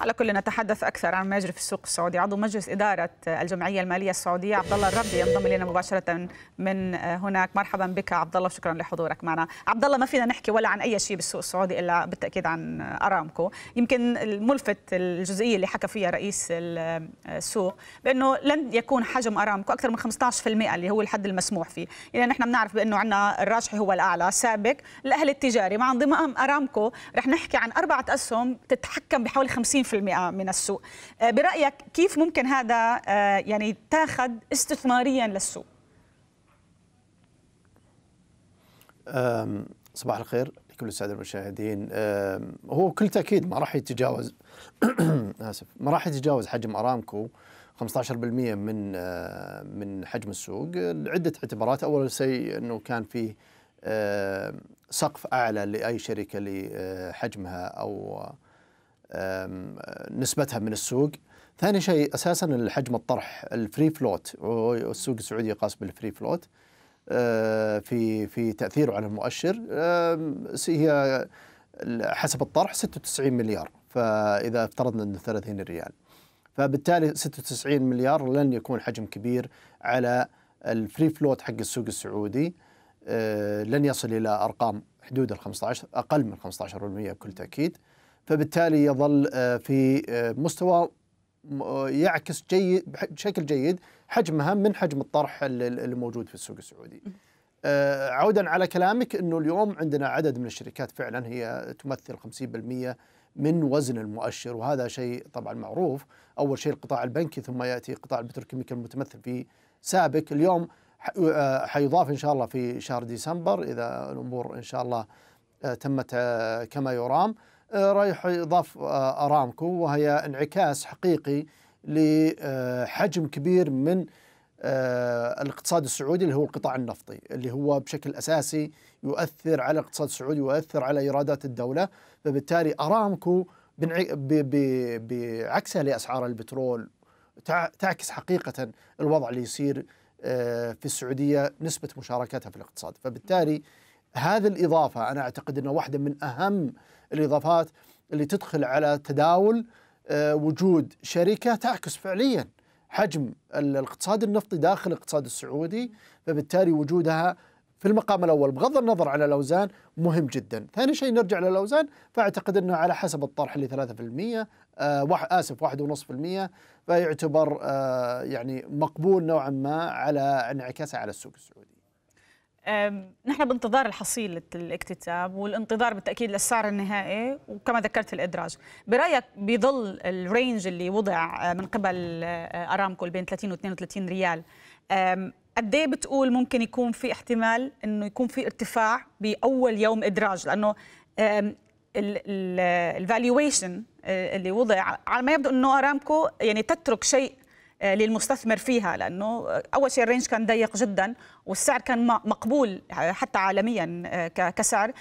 على كل نتحدث اكثر عن ما يجري في السوق السعودي عضو مجلس اداره الجمعيه الماليه السعوديه عبد الله الربي ينضم الينا مباشره من هناك مرحبا بك عبد الله شكرا لحضورك معنا عبد الله ما فينا نحكي ولا عن اي شيء بالسوق السعودي الا بالتاكيد عن ارامكو يمكن الملفت الجزئيه اللي حكى فيها رئيس السوق بانه لن يكون حجم ارامكو اكثر من 15% اللي هو الحد المسموح فيه يعني نحن بنعرف بانه عندنا الراجحي هو الاعلى سابق الاهلي التجاري مع انضمام ارامكو رح نحكي عن اربعه اسهم تتحكم بحوالي 50 من السوق آه، برأيك كيف ممكن هذا آه، يعني تاخذ استثماريا للسوق صباح الخير لكل الساده المشاهدين هو بكل تاكيد ما راح يتجاوز اسف ما راح يتجاوز حجم ارامكو 15% من آه، من حجم السوق لعده اعتبارات اول شيء انه كان في سقف اعلى لاي شركه لحجمها او نسبتها من السوق ثاني شيء اساسا الحجم الطرح الفري فلوت والسوق السعودي قاس بالفري فلوت آه، في في تاثيره على المؤشر هي حسب الطرح 96 مليار فاذا افترضنا انه 30 ريال فبالتالي 96 مليار لن يكون حجم كبير على الفري فلوت حق السوق السعودي آه، لن يصل الى ارقام حدود ال 15 اقل من 15% بكل تاكيد فبالتالي يظل آه، في آه، مستوى آه، يعكس جيد بشكل جيد حجمها من حجم الطرح اللي موجود في السوق السعودي. عودا على كلامك انه اليوم عندنا عدد من الشركات فعلا هي تمثل 50% من وزن المؤشر وهذا شيء طبعا معروف، اول شيء القطاع البنكي ثم ياتي قطاع البتروكيميكال المتمثل في سابق، اليوم حيضاف ان شاء الله في شهر ديسمبر اذا الامور ان شاء الله تمت كما يرام. رايح يضاف آه، ارامكو وهي انعكاس حقيقي لحجم آه، كبير من آه، الاقتصاد السعودي اللي هو القطاع النفطي اللي هو بشكل اساسي يؤثر على الاقتصاد السعودي ويؤثر على ايرادات الدوله فبالتالي ارامكو بعكسها لاسعار البترول تعكس حقيقه الوضع اللي يصير في السعوديه نسبه مشاركتها في الاقتصاد فبالتالي هذه الإضافة أنا أعتقد أنها واحدة من أهم الإضافات اللي تدخل على تداول آه، وجود شركة تعكس فعليا حجم الاقتصاد النفطي داخل الاقتصاد السعودي فبالتالي وجودها في المقام الأول بغض النظر على الأوزان مهم جدا ثاني شيء نرجع للأوزان فأعتقد أنه على حسب الطرح اللي 3% آه، آسف 1.5% فيعتبر آه، يعني مقبول نوعا ما على انعكاسه على السوق السعودي نحن بانتظار الحصيلة الاكتتاب والانتظار بالتأكيد للسعر النهائي وكما ذكرت الإدراج برأيك بظل الرينج اللي وضع أه، من قبل أه، أرامكو بين 30 و 32 ريال قديه بتقول ممكن يكون في احتمال انه يكون في ارتفاع باول يوم ادراج لانه الفالويشن أه، اللي وضع على ما يبدو انه ارامكو يعني تترك شيء آه، للمستثمر فيها لانه آه، اول شيء الرينج كان ضيق جدا والسعر كان مقبول آه، حتى عالميا كسعر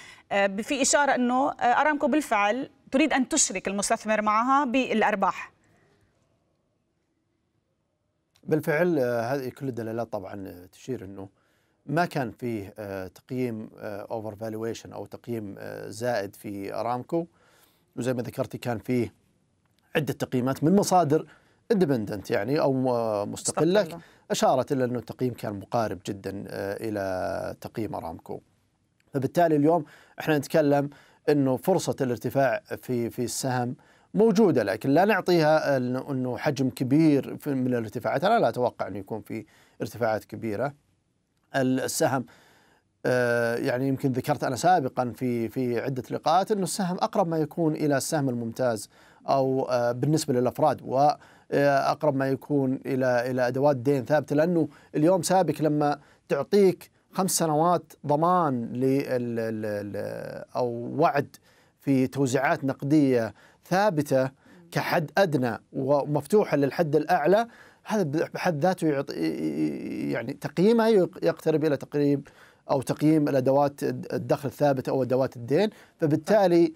في اشاره انه ارامكو بالفعل تريد ان تشرك المستثمر معها بالارباح بالفعل هذه كل الدلالات طبعا تشير انه ما كان فيه تقييم اوفر فالويشن او تقييم زائد في ارامكو وزي ما ذكرتي كان فيه عده تقييمات من مصادر اندبندنت يعني او مستقله, مستقلة. اشارت الى انه التقييم كان مقارب جدا آه، الى تقييم ارامكو فبالتالي اليوم احنا نتكلم انه فرصه الارتفاع في في السهم موجوده لكن لا نعطيها انه حجم كبير من الارتفاعات انا لا اتوقع انه يكون في ارتفاعات كبيره السهم آه، يعني يمكن ذكرت انا سابقا في في عده لقاءات انه السهم اقرب ما يكون الى السهم الممتاز او آه، بالنسبه للافراد و آه، اقرب ما يكون الى الى ادوات دين ثابته لانه اليوم سابق لما تعطيك خمس سنوات ضمان لل او وعد في توزيعات نقديه ثابته كحد ادنى ومفتوحه للحد الاعلى هذا بحد ذاته يعطي يعني تقييمها يقترب الى تقريب او تقييم الادوات الدخل الثابت او ادوات الدين فبالتالي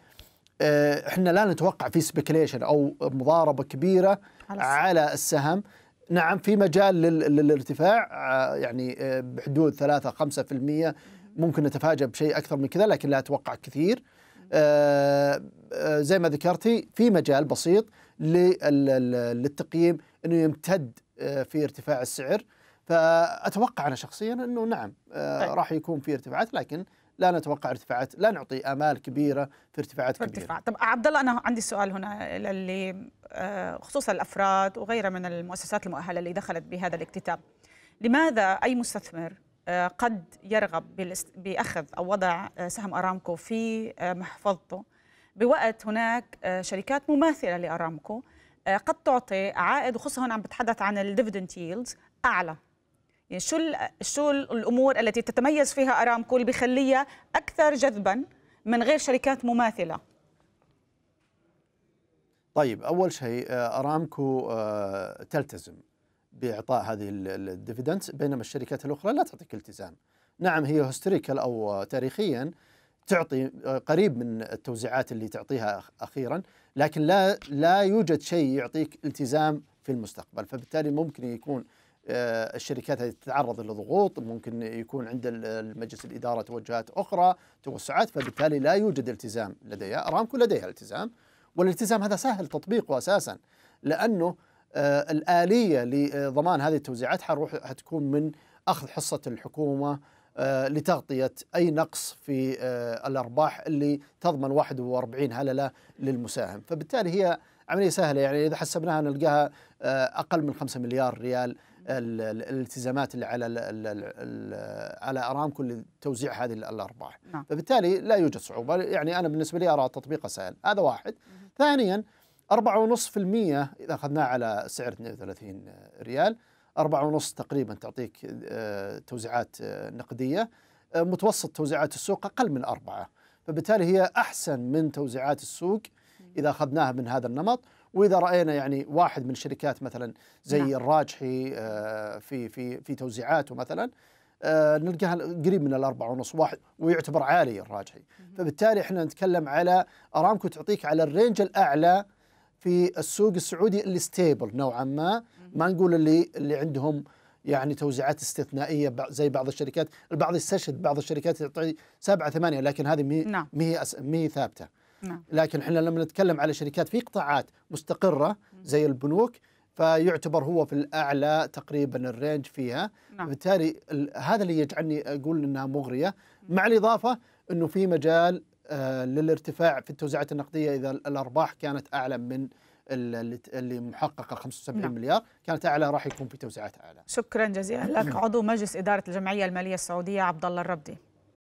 آه، احنا لا نتوقع في سبيكليشن او مضاربه كبيره على, السهم نعم في مجال للارتفاع آه، يعني آه، بحدود 3 5% ممكن نتفاجأ بشيء اكثر من كذا لكن لا اتوقع كثير زي ما ذكرتي في مجال بسيط للتقييم انه يمتد في ارتفاع السعر فاتوقع انا شخصيا انه نعم طيب. راح يكون في ارتفاعات لكن لا نتوقع ارتفاعات لا نعطي امال كبيره في ارتفاعات في ارتفاع. كبيره طب عبد الله انا عندي سؤال هنا للي آه، خصوصا الافراد وغيرها من المؤسسات المؤهله اللي دخلت بهذا الاكتتاب لماذا اي مستثمر آه، قد يرغب باخذ او وضع آه، سهم ارامكو في محفظته بوقت هناك شركات مماثله لارامكو قد تعطي عائد وخصوصا هنا عم بتحدث عن الديفيدنت ييلدز اعلى يعني شو شو الامور التي تتميز فيها ارامكو اللي بخليها اكثر جذبا من غير شركات مماثله طيب اول شيء آه، ارامكو آه، تلتزم باعطاء هذه الديفيدنس بينما الشركات الاخرى لا تعطيك التزام نعم هي هيستوريكال او تاريخيا تعطي آه، قريب من التوزيعات اللي تعطيها اخيرا لكن لا لا يوجد شيء يعطيك التزام في المستقبل فبالتالي ممكن يكون آه، الشركات هذه تتعرض لضغوط ممكن يكون عند مجلس الإدارة توجهات أخرى توسعات فبالتالي لا يوجد التزام لديها أرامكو لديها التزام والالتزام هذا سهل تطبيقه أساسا لأنه آه، الآلية لضمان هذه التوزيعات حروح حتكون من أخذ حصة الحكومة آه، لتغطية أي نقص في الأرباح اللي تضمن 41 هللة للمساهم فبالتالي هي عملية سهلة يعني إذا حسبناها نلقاها أقل من 5 مليار ريال الالتزامات اللي على الـ الـ الـ على ارامكو لتوزيع هذه الارباح نعم. فبالتالي لا يوجد صعوبه يعني انا بالنسبه لي ارى تطبيقه سهل هذا واحد مم. ثانيا 4.5% اذا اخذناه على سعر 32 ريال 4.5 تقريبا تعطيك آه، توزيعات آه، نقديه آه، متوسط توزيعات السوق اقل من اربعه فبالتالي هي احسن من توزيعات السوق اذا اخذناها من هذا النمط واذا راينا يعني واحد من الشركات مثلا زي نعم. الراجحي آه، في في في توزيعاته مثلا آه، نلقاها قريب من الأربعة ونص واحد ويعتبر عالي الراجحي فبالتالي احنا نتكلم على ارامكو تعطيك على الرينج الاعلى في السوق السعودي اللي ستيبل نوعا ما ما نقول اللي اللي عندهم يعني توزيعات استثنائيه زي بعض الشركات، البعض يستشهد بعض الشركات تعطي سبعه ثمانيه لكن هذه مي نعم. مي, أس... مي ثابته. نعم. لكن احنا لما نتكلم على شركات في قطاعات مستقره زي البنوك فيعتبر هو في الاعلى تقريبا الرينج فيها نعم. بالتالي هذا اللي يجعلني اقول انها مغريه مع الاضافه انه في مجال آه، للارتفاع في التوزيعات النقديه اذا الارباح كانت اعلى من اللي محققه 75 نعم. مليار كانت اعلى راح يكون في توزيعات اعلى. شكرا جزيلا لك نعم. عضو مجلس اداره الجمعيه الماليه السعوديه عبد الله الربدي.